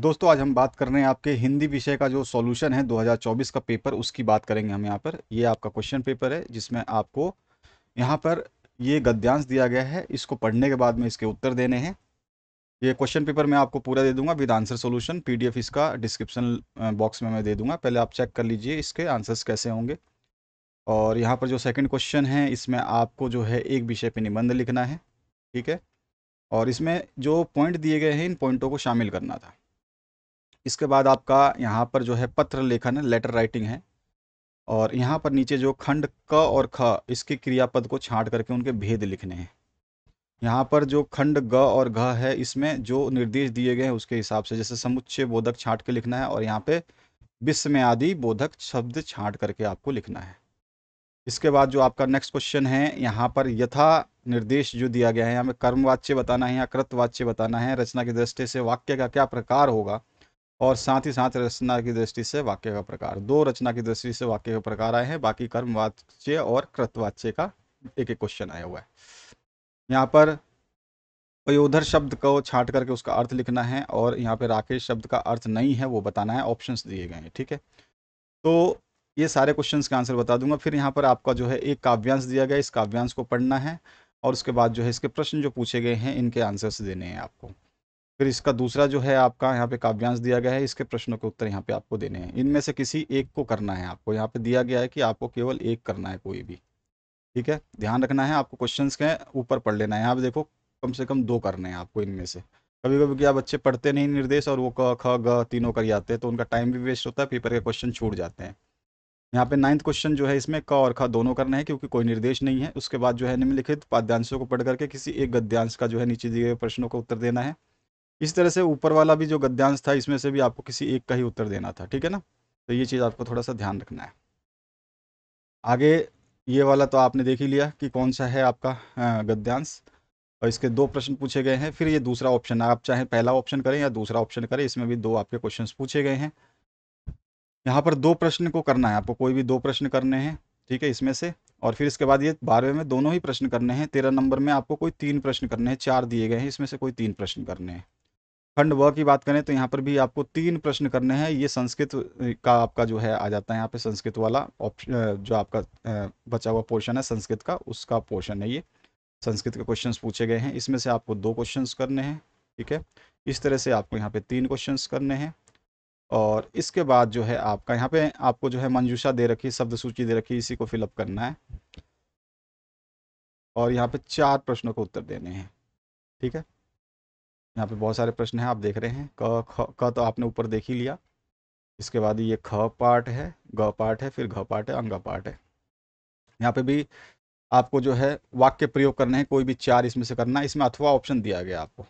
दोस्तों आज हम बात कर रहे हैं आपके हिंदी विषय का जो सॉल्यूशन है 2024 का पेपर उसकी बात करेंगे हम यहाँ पर ये आपका क्वेश्चन पेपर है जिसमें आपको यहाँ पर ये गद्यांश दिया गया है इसको पढ़ने के बाद में इसके उत्तर देने हैं ये क्वेश्चन पेपर मैं आपको पूरा दे दूंगा विद आंसर सोल्यूशन पी इसका डिस्क्रिप्शन बॉक्स में मैं दे दूंगा पहले आप चेक कर लीजिए इसके आंसर्स कैसे होंगे और यहाँ पर जो सेकेंड क्वेश्चन है इसमें आपको जो है एक विषय पर निबंध लिखना है ठीक है और इसमें जो पॉइंट दिए गए हैं इन पॉइंटों को शामिल करना था इसके बाद आपका यहाँ पर जो है पत्र लेखन है लेटर राइटिंग है और यहाँ पर नीचे जो खंड क और ख इसके क्रियापद को छांट करके उनके भेद लिखने हैं यहाँ पर जो खंड ग और घ है इसमें जो निर्देश दिए गए हैं उसके हिसाब से जैसे समुच्चय बोधक छांट के लिखना है और यहाँ पे विश्व आदि बोधक शब्द छांट करके आपको लिखना है इसके बाद जो आपका नेक्स्ट क्वेश्चन है यहाँ पर यथा निर्देश जो दिया गया है यहाँ में कर्मवाच्य बताना है या कृतवाच्य बताना है रचना की दृष्टि से वाक्य का क्या प्रकार होगा और साथ ही साथ रचना की दृष्टि से वाक्य का प्रकार दो रचना की दृष्टि से वाक्य का प्रकार आए हैं बाकी कर्मवाच्य और कृतवाच्य का एक एक क्वेश्चन आया हुआ है यहाँ पर पयोधर शब्द को छाट करके उसका अर्थ लिखना है और यहाँ पे राकेश शब्द का अर्थ नहीं है वो बताना है ऑप्शंस दिए गए हैं ठीक है तो ये सारे क्वेश्चंस के आंसर बता दूंगा फिर यहाँ पर आपका जो है एक काव्यांश दिया गया इस काव्यांश को पढ़ना है और उसके बाद जो है इसके प्रश्न जो पूछे गए हैं इनके आंसर्स देने हैं आपको फिर इसका दूसरा जो है आपका यहाँ पे काव्यांश दिया गया है इसके प्रश्नों के उत्तर यहाँ पे आपको देने हैं इनमें से किसी एक को करना है आपको यहाँ पे दिया गया है कि आपको केवल एक करना है कोई भी ठीक है ध्यान रखना है आपको क्वेश्चन के ऊपर पढ़ लेना है यहाँ पे देखो कम से कम दो करने हैं आपको इनमें से कभी कभी क्या बच्चे पढ़ते नहीं निर्देश और वो क ख ग तीनों कर जाते हैं तो उनका टाइम भी वेस्ट होता है पेपर के क्वेश्चन छूट जाते हैं यहाँ पे नाइन्थ क्वेश्चन जो है इसमें क और ख दोनों करने हैं क्योंकि कोई निर्देश नहीं है उसके बाद जो है निम्नलिखित पाद्यांशों को पढ़ करके किसी एक गद्यांश का जो है नीचे दिए गए प्रश्नों का उत्तर देना है इस तरह से ऊपर वाला भी जो गद्यांश था इसमें से भी आपको किसी एक का ही उत्तर देना था ठीक है ना तो ये चीज़ आपको थोड़ा सा ध्यान रखना है आगे ये वाला तो आपने देख ही लिया कि कौन सा है आपका गद्यांश और इसके दो प्रश्न पूछे गए हैं फिर ये दूसरा ऑप्शन आप चाहे पहला ऑप्शन करें या दूसरा ऑप्शन करें इसमें भी दो आपके क्वेश्चन पूछे गए हैं यहाँ पर दो प्रश्न को करना है आपको कोई भी दो प्रश्न करने हैं ठीक है इसमें से और फिर इसके बाद ये बारहवें में दोनों ही प्रश्न करने हैं तेरह नंबर में आपको कोई तीन प्रश्न करने हैं चार दिए गए हैं इसमें से कोई तीन प्रश्न करने हैं खंड व की बात करें तो यहाँ पर भी आपको तीन प्रश्न करने हैं ये संस्कृत का आपका जो है आ जाता है यहाँ पे संस्कृत वाला ऑप्शन जो आपका बचा हुआ पोर्शन है संस्कृत का उसका पोर्शन है ये संस्कृत के क्वेश्चन पूछे गए हैं इसमें से आपको दो क्वेश्चन करने हैं ठीक है इस तरह से आपको यहाँ पे तीन क्वेश्चन करने हैं और इसके बाद जो है आपका यहाँ पे आपको जो है मंजूषा दे रखी शब्द सूची दे रखी इसी को फिलअप करना है और यहाँ पे चार प्रश्नों को उत्तर देने हैं ठीक है यहाँ पे बहुत सारे प्रश्न हैं आप देख रहे हैं क ख क तो आपने ऊपर देख ही लिया इसके बाद ये ख पार्ट है ग पार्ट है फिर घ पार्ट है अंग पार्ट है यहाँ पे भी आपको जो है वाक्य प्रयोग करने हैं कोई भी चार इसमें से करना है इसमें अथवा ऑप्शन दिया गया आपको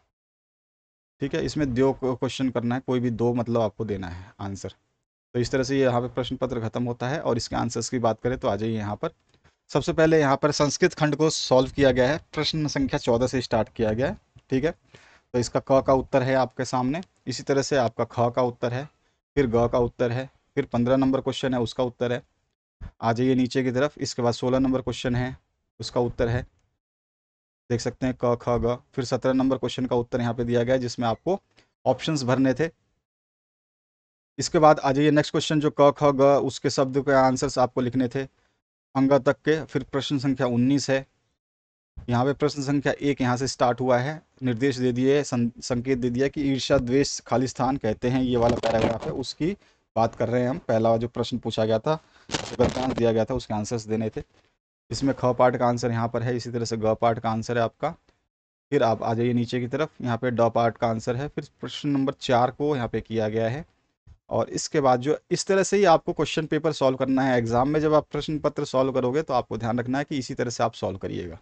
ठीक है इसमें दो क्वेश्चन करना है कोई भी दो मतलब आपको देना है आंसर तो इस तरह से ये यहाँ पे प्रश्न पत्र खत्म होता है और इसके आंसर्स की बात करें तो आ जाइए यहाँ पर सबसे पहले यहाँ पर संस्कृत खंड को सॉल्व किया गया है प्रश्न संख्या चौदह से स्टार्ट किया गया है ठीक है तो इसका क का उत्तर है आपके सामने इसी तरह से आपका ख का उत्तर है फिर ग का उत्तर है फिर पंद्रह नंबर क्वेश्चन है उसका उत्तर है आ जाइए नीचे की तरफ इसके बाद सोलह नंबर क्वेश्चन है उसका उत्तर है देख सकते हैं क ख ग फिर सत्रह नंबर क्वेश्चन का उत्तर यहाँ पे दिया गया है जिसमें आपको ऑप्शन भरने थे इसके बाद आ जाइए नेक्स्ट क्वेश्चन जो क ख ग उसके शब्द के आंसर्स आपको लिखने थे अंग तक के फिर प्रश्न संख्या उन्नीस है यहाँ पे प्रश्न संख्या एक यहाँ से स्टार्ट हुआ है निर्देश दे दिए संकेत दे दिया कि ईर्षा द्वेष खालिस्तान कहते हैं ये वाला पैराग्राफ है उसकी बात कर रहे हैं हम पहला जो प्रश्न पूछा गया था गलतांश दिया गया था उसके आंसर्स देने थे इसमें ख पार्ट का आंसर यहाँ पर है इसी तरह से ग पार्ट का आंसर है आपका फिर आप आ जाइए नीचे की तरफ यहाँ पे ड पार्ट का आंसर है फिर प्रश्न नंबर चार को यहाँ पे किया गया है और इसके बाद जो इस तरह से ही आपको क्वेश्चन पेपर सॉल्व करना है एग्जाम में जब आप प्रश्न पत्र सॉल्व करोगे तो आपको ध्यान रखना है कि इसी तरह से आप सॉल्व करिएगा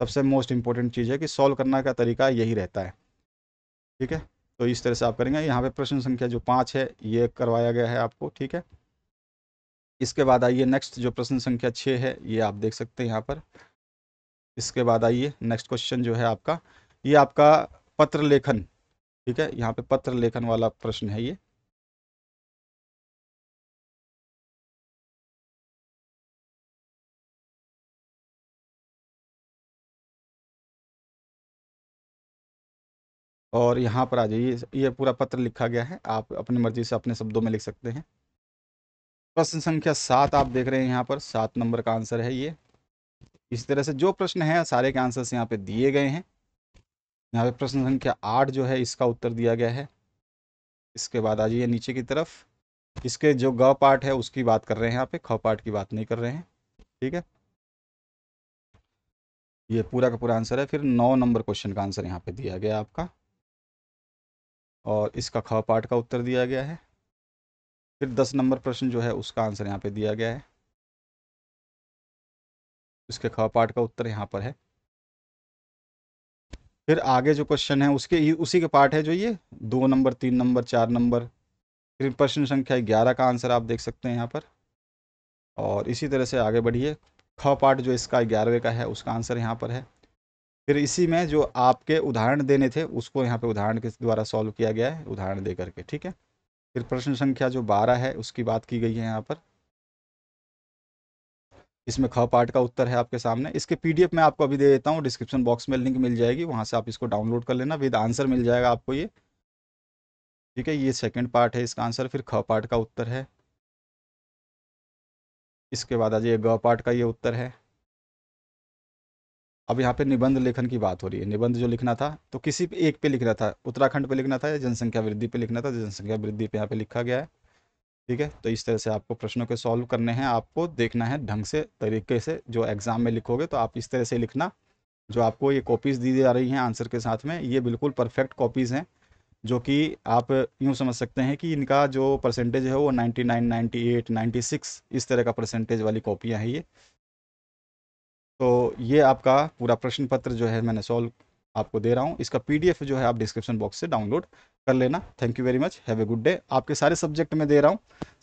सबसे मोस्ट इंपॉर्टेंट चीज़ है कि सॉल्व करना का तरीका यही रहता है ठीक है तो इस तरह से आप करेंगे यहाँ पे प्रश्न संख्या जो पाँच है ये करवाया गया है आपको ठीक है इसके बाद आइए नेक्स्ट जो प्रश्न संख्या छः है ये आप देख सकते हैं यहाँ पर इसके बाद आइए नेक्स्ट क्वेश्चन जो है आपका ये आपका पत्र लेखन ठीक है यहाँ पे पत्र लेखन वाला प्रश्न है ये और यहाँ पर आ जाइए ये पूरा पत्र लिखा गया है आप अपनी मर्जी से अपने शब्दों में लिख सकते हैं प्रश्न संख्या सात आप देख रहे हैं यहाँ पर सात नंबर का आंसर है ये इस तरह से जो प्रश्न है सारे के आंसर्स यहाँ पे दिए गए हैं यहाँ पे प्रश्न संख्या आठ जो है इसका उत्तर दिया गया है इसके बाद आ जाइए नीचे की तरफ इसके जो ग पार्ट है उसकी बात कर रहे हैं यहाँ पे ख पार्ट की बात नहीं कर रहे हैं ठीक है ये पूरा का पूरा आंसर है फिर नौ नंबर क्वेश्चन का आंसर यहाँ पे दिया गया आपका और इसका ख पार्ट का उत्तर दिया गया है फिर दस नंबर प्रश्न जो है उसका आंसर यहाँ पे दिया गया है इसके ख पार्ट का उत्तर यहाँ पर है फिर आगे जो क्वेश्चन है उसके उसी के पार्ट है जो ये दो नंबर तीन नंबर चार नंबर फिर प्रश्न संख्या ग्यारह का आंसर आप देख सकते हैं यहाँ पर और इसी तरह से आगे बढ़िए ख पार्ट जो इसका ग्यारहवें का है उसका आंसर यहाँ पर है फिर इसी में जो आपके उदाहरण देने थे उसको यहाँ पे उदाहरण के द्वारा सॉल्व किया गया है उदाहरण दे करके ठीक है फिर प्रश्न संख्या जो बारह है उसकी बात की गई है यहाँ पर इसमें ख पार्ट का उत्तर है आपके सामने इसके पीडीएफ मैं आपको अभी दे देता हूँ डिस्क्रिप्शन बॉक्स में लिंक मिल जाएगी वहाँ से आप इसको डाउनलोड कर लेना विद आंसर मिल जाएगा आपको ये ठीक है ये सेकेंड पार्ट है इसका आंसर फिर ख पार्ट का उत्तर है इसके बाद आ जाइए ग पार्ट का ये उत्तर है अब यहाँ पे निबंध लेखन की बात हो रही है निबंध जो लिखना था तो किसी पे एक पे लिखना था उत्तराखंड पे लिखना था या जनसंख्या वृद्धि पे लिखना था जनसंख्या वृद्धि पे यहाँ पे लिखा गया है ठीक है तो इस तरह से आपको प्रश्नों के सॉल्व करने हैं आपको देखना है ढंग से तरीके से जो एग्ज़ाम में लिखोगे तो आप इस तरह से लिखना जो आपको ये कॉपीज़ दी जा रही हैं आंसर के साथ में ये बिल्कुल परफेक्ट कॉपीज़ हैं जो कि आप यूँ समझ सकते हैं कि इनका जो परसेंटेज है वो 99, 98, 96 इस तरह का परसेंटेज वाली कॉपियाँ हैं ये तो ये आपका पूरा प्रश्न पत्र जो है मैंने सॉल्व आपको दे रहा हूँ इसका पीडीएफ जो है आप डिस्क्रिप्शन बॉक्स से डाउनलोड कर लेना thank you very much have a good day आपके सारे सब्जेक्ट में दे रहा हूँ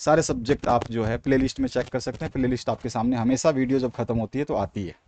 सारे सब्जेक्ट आप जो है प्लेलिस्ट में चेक कर सकते हैं प्लेलिस्ट आपके सामने हमेशा वीडियो जब खत्म होती है तो आती है